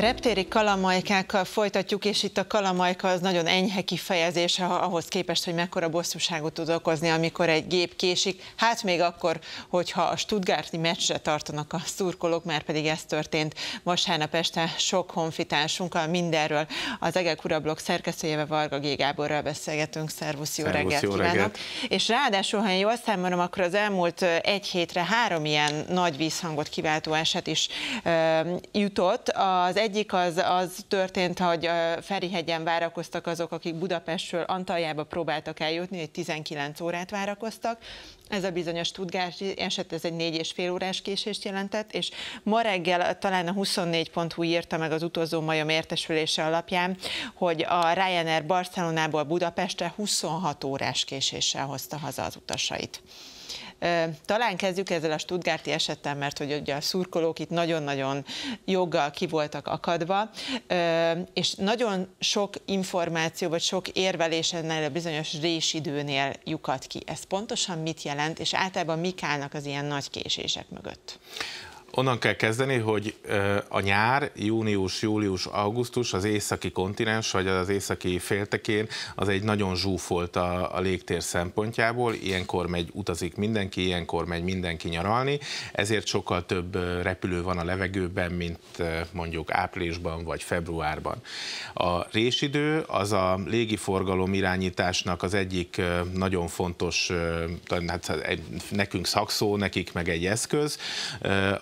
Reptéri kalamajkákkal folytatjuk, és itt a kalamajka az nagyon enyhe kifejezés ahhoz képest, hogy mekkora bosszúságot tud okozni, amikor egy gép késik. Hát még akkor, hogyha a Stuttgarti meccsre tartanak a szurkolók, mert pedig ez történt vasárnap este sok honfitársunkkal, mindenről az Egek Urablog szerkesztőjével Varga G. Gáborral beszélgetünk. Szervusz, jó Szervusz, reggelt jó kívánok! Reggelt. És ráadásul, ha én jól számolom, akkor az elmúlt egy hétre három ilyen nagy vízhangot kiváltó eset is jutott. Az egy egyik az, az történt, hogy Ferihegyen várakoztak azok, akik Budapestről Antaljába próbáltak eljutni, hogy 19 órát várakoztak. Ez a bizonyos tudgási eset, ez egy négy és fél órás késést jelentett, és ma reggel talán a 24.hu írta meg az utolsó majom értesülése alapján, hogy a Ryanair Barcelonából Budapestre 26 órás késéssel hozta haza az utasait. Talán kezdjük ezzel a Stuttgarti esettel, mert hogy ugye a szurkolók itt nagyon-nagyon joggal ki voltak akadva, és nagyon sok információ, vagy sok érvelés ennél a bizonyos résidőnél lyukat ki. Ez pontosan mit jelent, és általában mik állnak az ilyen nagy késések mögött? Onnan kell kezdeni, hogy a nyár, június, július, augusztus az északi kontinens, vagy az északi féltekén, az egy nagyon zsúfolt a, a légtér szempontjából, ilyenkor megy, utazik mindenki, ilyenkor megy mindenki nyaralni, ezért sokkal több repülő van a levegőben, mint mondjuk áprilisban vagy februárban. A résidő az a légiforgalom irányításnak az egyik nagyon fontos, hát nekünk szakszó, nekik meg egy eszköz,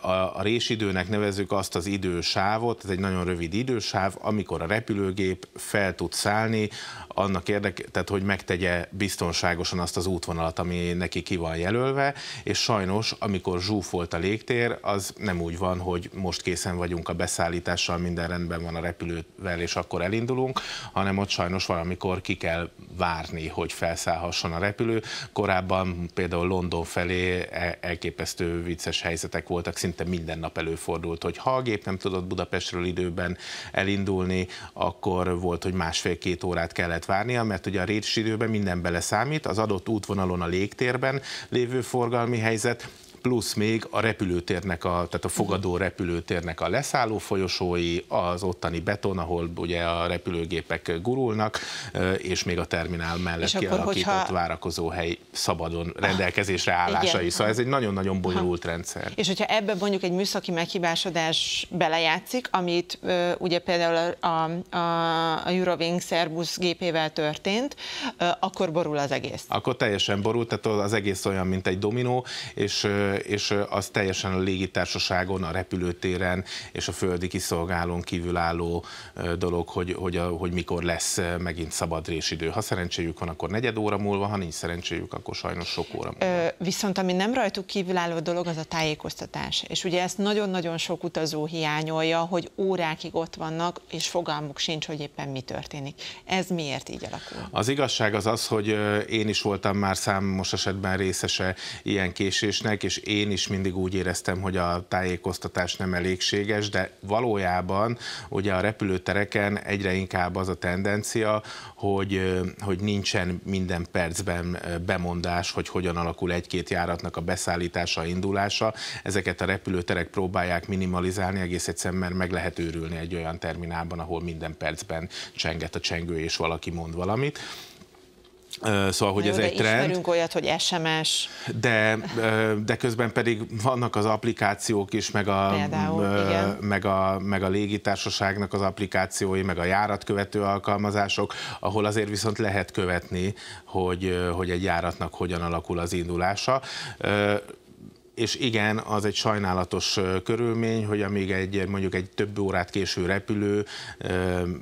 a a, résidőnek nevezzük azt az idősávot, ez egy nagyon rövid idősáv, amikor a repülőgép fel tud szállni, annak érdek, tehát hogy megtegye biztonságosan azt az útvonalat, ami neki ki van jelölve, és sajnos, amikor zsúfolt a légtér, az nem úgy van, hogy most készen vagyunk a beszállítással, minden rendben van a repülővel, és akkor elindulunk, hanem ott sajnos valamikor ki kell várni, hogy felszállhasson a repülő. Korábban például London felé e-, elképesztő vicces helyzetek voltak, szinte minden nap előfordult, hogy ha a gép nem tudott Budapestről időben elindulni, akkor volt, hogy másfél-két órát kellett várnia, mert ugye a récsidőben minden beleszámít, az adott útvonalon a légtérben lévő forgalmi helyzet, plusz még a repülőtérnek, a, tehát a fogadó repülőtérnek a leszálló folyosói, az ottani beton, ahol ugye a repülőgépek gurulnak, és még a terminál mellett és kialakított hogyha... hely szabadon ah, rendelkezésre állása is. Szóval ez egy nagyon-nagyon bonyolult Aha. rendszer. És hogyha ebbe mondjuk egy műszaki meghibásodás belejátszik, amit ugye például a, a, a Eurowings Airbus gépével történt, akkor borul az egész. Akkor teljesen borult, tehát az egész olyan, mint egy dominó, és és az teljesen a légitársaságon, a repülőtéren és a földi kiszolgálón kívülálló dolog, hogy, hogy, a, hogy mikor lesz megint szabad résidő. Ha szerencséjük van, akkor negyed óra múlva, ha nincs szerencséjük, akkor sajnos sok óra múlva. Ö, viszont ami nem rajtuk kívülálló dolog, az a tájékoztatás. És ugye ezt nagyon-nagyon sok utazó hiányolja, hogy órákig ott vannak, és fogalmuk sincs, hogy éppen mi történik. Ez miért így alakul? Az igazság az az, hogy én is voltam már számos esetben részese ilyen késésnek, és és én is mindig úgy éreztem, hogy a tájékoztatás nem elégséges, de valójában ugye a repülőtereken egyre inkább az a tendencia, hogy, hogy nincsen minden percben bemondás, hogy hogyan alakul egy-két járatnak a beszállítása, indulása. Ezeket a repülőterek próbálják minimalizálni, egész egyszerűen, mert meg lehet őrülni egy olyan terminálban, ahol minden percben csenget a csengő, és valaki mond valamit. Szóval, hogy Jó, ez de egy trend. Ismerünk olyat, hogy SMS. De, de közben pedig vannak az applikációk is, meg a, Például, meg a, meg a légitársaságnak az applikációi, meg a járatkövető alkalmazások, ahol azért viszont lehet követni, hogy, hogy egy járatnak hogyan alakul az indulása és igen, az egy sajnálatos körülmény, hogy amíg egy mondjuk egy több órát késő repülő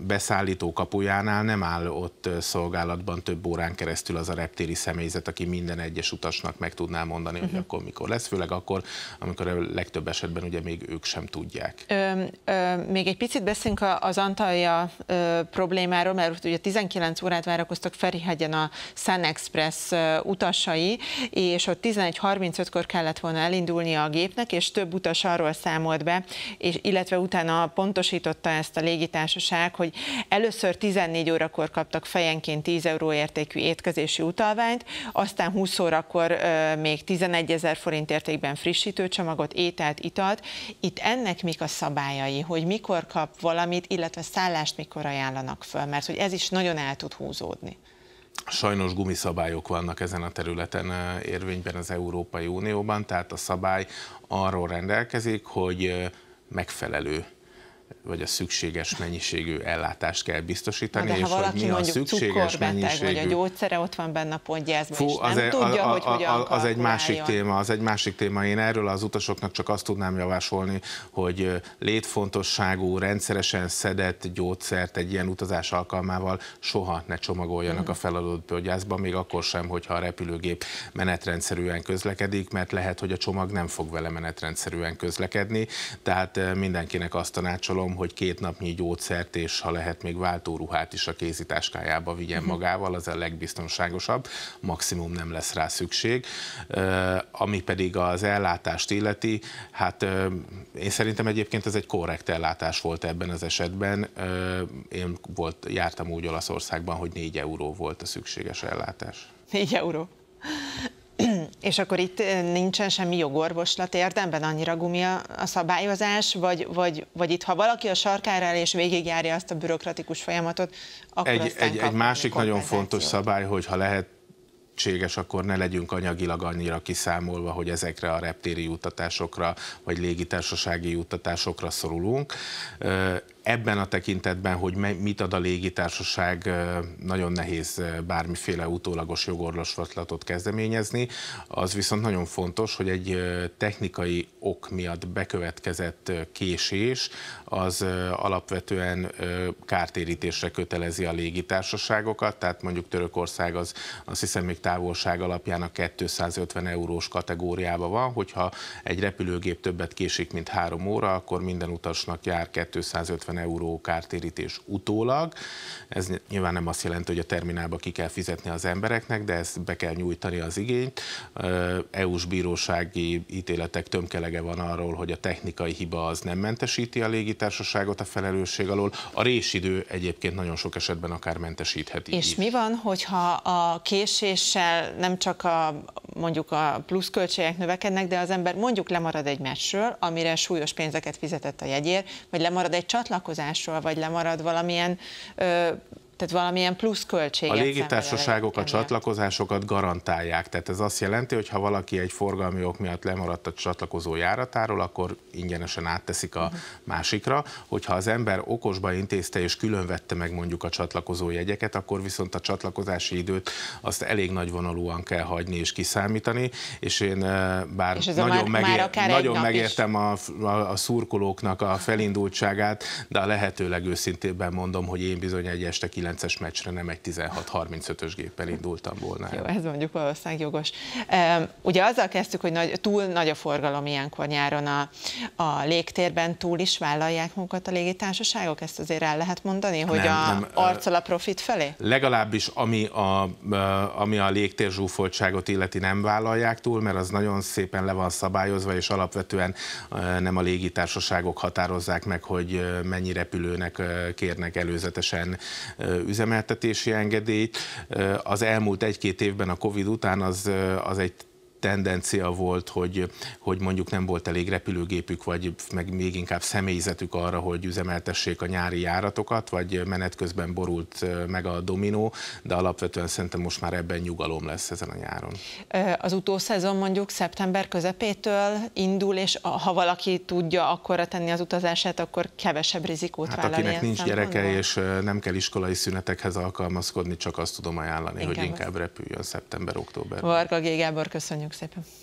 beszállító kapujánál nem áll ott szolgálatban több órán keresztül az a reptéri személyzet, aki minden egyes utasnak meg tudná mondani, hogy uh mhm. -huh. akkor mikor lesz, főleg akkor, amikor a legtöbb esetben ugye még ők sem tudják. Ö, ö, még egy picit beszélünk az Antalya ö, problémáról, mert ugye 19 órát várakoztak Ferihegyen a Sun Express utasai, és ott 11.35-kor kellett volna elindulni a gépnek, és több utas arról számolt be, és, illetve utána pontosította ezt a légitársaság, hogy először 14 órakor kaptak fejenként 10 euró értékű étkezési utalványt, aztán 20 órakor ö, még 11 ezer forint értékben frissítő csomagot, ételt, italt. Itt ennek mik a szabályai, hogy mikor kap valamit, illetve szállást mikor ajánlanak föl, mert hogy ez is nagyon el tud húzódni. Sajnos gumiszabályok vannak ezen a területen eh, érvényben az Európai Unióban, tehát a szabály arról rendelkezik, hogy eh, megfelelő vagy a szükséges mennyiségű ellátást kell biztosítani, Na, de ha és valaki hogy mi a szükséges mennyiségű... vagy a gyógyszere ott van benne a pontjázban, Fú, az nem egy, tudja, a, a, hogy Az egy másik téma, az egy másik téma. Én erről az utasoknak csak azt tudnám javasolni, hogy létfontosságú, rendszeresen szedett gyógyszert egy ilyen utazás alkalmával soha ne csomagoljanak hmm. a mhm. feladott gyógyászba, még akkor sem, hogyha a repülőgép menetrendszerűen közlekedik, mert lehet, hogy a csomag nem fog vele menetrendszerűen közlekedni, tehát mindenkinek azt tanácsolom, javasolom, hogy két napnyi gyógyszert és ha lehet még váltóruhát is a kézitáskájába vigyen mhm. magával, az a legbiztonságosabb, maximum nem lesz rá szükség. Ami pedig az ellátást illeti, hát én szerintem egyébként ez egy korrekt ellátás volt ebben az esetben. Én volt, jártam úgy Olaszországban, hogy 4 euró volt a szükséges ellátás. 4 euró. És akkor itt eh, nincsen semmi jogorvoslat érdemben, annyira gumi a, a szabályozás, vagy, vagy, vagy itt, ha valaki a sarkára el és végigjárja azt a bürokratikus folyamatot, akkor egy, aztán egy, egy másik nagyon fontos szabály, hogy ha lehet lehetséges, akkor ne legyünk anyagilag annyira kiszámolva, hogy ezekre a reptéri juttatásokra vagy légitársasági juttatásokra szorulunk ebben a tekintetben, hogy mit ad a légitársaság, nagyon nehéz bármiféle utólagos jogorvoslatot kezdeményezni. Az viszont nagyon fontos, hogy egy technikai ok miatt bekövetkezett késés, az alapvetően kártérítésre kötelezi a légitársaságokat, tehát mondjuk Törökország az azt hiszem még távolság alapján a 250 eurós kategóriába van, hogyha egy repülőgép többet késik, mint három óra, akkor minden utasnak jár 250 250 euró kártérítés utólag. Ez nyilván nem azt jelenti, hogy a terminálba ki kell fizetni az embereknek, de ezt be kell nyújtani az igényt. EU-s bírósági ítéletek tömkelege van arról, hogy a technikai hiba az nem mentesíti a légitársaságot a felelősség alól. A résidő egyébként nagyon sok esetben akár mentesítheti. És is. mi van, hogyha a késéssel nem csak a mondjuk a pluszköltségek növekednek, de az ember mondjuk lemarad egy meccsről, amire súlyos pénzeket fizetett a jegyér, vagy lemarad egy csatlak szórakozásról, vagy lemarad valamilyen ö, tehát valamilyen plusz költség. A légitársaságok a csatlakozásokat garantálják, tehát ez azt jelenti, hogy ha valaki egy forgalmi ok miatt lemaradt a csatlakozó járatáról, akkor ingyenesen átteszik a uh mhm. -huh. másikra, hogyha az ember okosba intézte és külön vette meg mondjuk a csatlakozó jegyeket, akkor viszont a csatlakozási időt azt elég nagy vonalúan kell hagyni és kiszámítani, és én bár és nagyon, már, megér, már nagyon megértem a, a, a szurkolóknak a felindultságát, de a lehetőleg őszintében mondom, hogy én bizony egy este 9-es meccsre nem egy 16-35-ös géppel indultam volna. Jó, ez mondjuk valószínűleg jogos. Ugye azzal kezdtük, hogy nagy, túl nagy a forgalom ilyenkor nyáron a, a légtérben, túl is vállalják munkat a légitársaságok? Ezt azért el lehet mondani, hogy nem, a nem, arccal a profit felé? Legalábbis ami a, ami a légtér zsúfoltságot illeti nem vállalják túl, mert az nagyon szépen le van szabályozva, és alapvetően nem a légitársaságok határozzák meg, hogy mennyi repülőnek kérnek előzetesen üzemeltetési engedélyt. Az elmúlt egy-két évben a Covid után az, az egy tendencia volt, hogy, hogy mondjuk nem volt elég repülőgépük, vagy meg még inkább személyzetük arra, hogy üzemeltessék a nyári járatokat, vagy menet közben borult meg a dominó, de alapvetően szerintem most már ebben nyugalom lesz ezen a nyáron. Az utószezon mondjuk szeptember közepétől indul, és ha valaki tudja akkora tenni az utazását, akkor kevesebb rizikót hát, vállal. Akinek nincs gyereke, mondom. és nem kell iskolai szünetekhez alkalmazkodni, csak azt tudom ajánlani, inkább hogy inkább az. repüljön szeptember-október. Varga Gégábor, köszönjük Seppe.